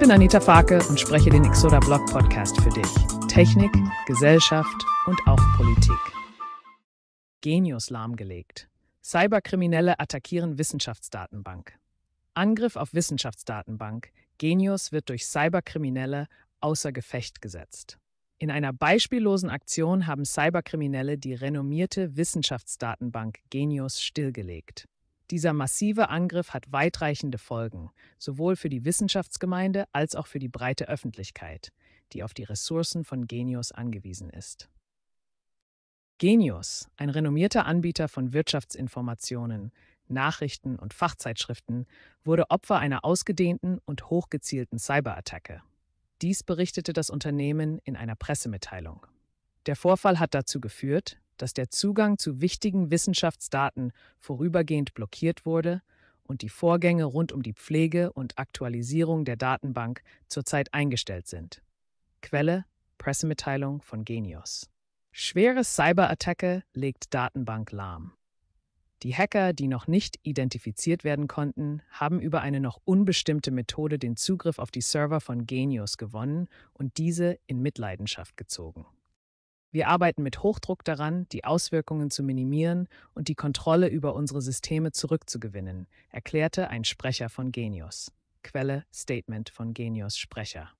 bin Anita Farke und spreche den Exoda Blog Podcast für dich. Technik, Gesellschaft und auch Politik. Genius lahmgelegt. Cyberkriminelle attackieren Wissenschaftsdatenbank. Angriff auf Wissenschaftsdatenbank. Genius wird durch Cyberkriminelle außer Gefecht gesetzt. In einer beispiellosen Aktion haben Cyberkriminelle die renommierte Wissenschaftsdatenbank Genius stillgelegt. Dieser massive Angriff hat weitreichende Folgen, sowohl für die Wissenschaftsgemeinde als auch für die breite Öffentlichkeit, die auf die Ressourcen von Genius angewiesen ist. Genius, ein renommierter Anbieter von Wirtschaftsinformationen, Nachrichten und Fachzeitschriften, wurde Opfer einer ausgedehnten und hochgezielten Cyberattacke. Dies berichtete das Unternehmen in einer Pressemitteilung. Der Vorfall hat dazu geführt, dass der Zugang zu wichtigen Wissenschaftsdaten vorübergehend blockiert wurde und die Vorgänge rund um die Pflege und Aktualisierung der Datenbank zurzeit eingestellt sind. Quelle Pressemitteilung von Genius. Schwere Cyberattacke legt Datenbank lahm. Die Hacker, die noch nicht identifiziert werden konnten, haben über eine noch unbestimmte Methode den Zugriff auf die Server von Genius gewonnen und diese in Mitleidenschaft gezogen. Wir arbeiten mit Hochdruck daran, die Auswirkungen zu minimieren und die Kontrolle über unsere Systeme zurückzugewinnen, erklärte ein Sprecher von Genius. Quelle Statement von Genius Sprecher.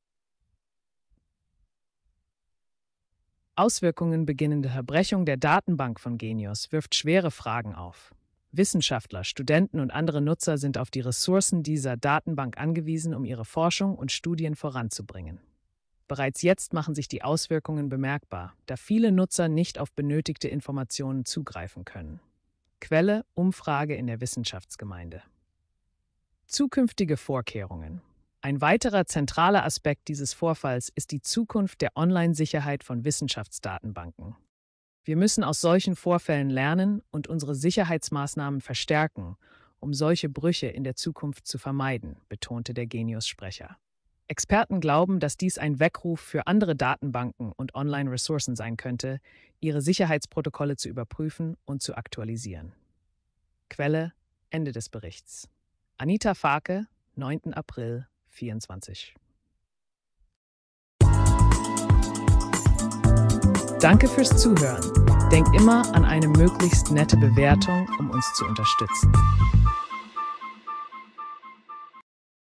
Auswirkungen beginnende Verbrechung der Datenbank von Genius wirft schwere Fragen auf. Wissenschaftler, Studenten und andere Nutzer sind auf die Ressourcen dieser Datenbank angewiesen, um ihre Forschung und Studien voranzubringen. Bereits jetzt machen sich die Auswirkungen bemerkbar, da viele Nutzer nicht auf benötigte Informationen zugreifen können. Quelle Umfrage in der Wissenschaftsgemeinde. Zukünftige Vorkehrungen. Ein weiterer zentraler Aspekt dieses Vorfalls ist die Zukunft der Online-Sicherheit von Wissenschaftsdatenbanken. Wir müssen aus solchen Vorfällen lernen und unsere Sicherheitsmaßnahmen verstärken, um solche Brüche in der Zukunft zu vermeiden, betonte der Genius-Sprecher. Experten glauben, dass dies ein Weckruf für andere Datenbanken und Online-Ressourcen sein könnte, ihre Sicherheitsprotokolle zu überprüfen und zu aktualisieren. Quelle Ende des Berichts. Anita Farke, 9. April 24. Danke fürs Zuhören. Denk immer an eine möglichst nette Bewertung, um uns zu unterstützen.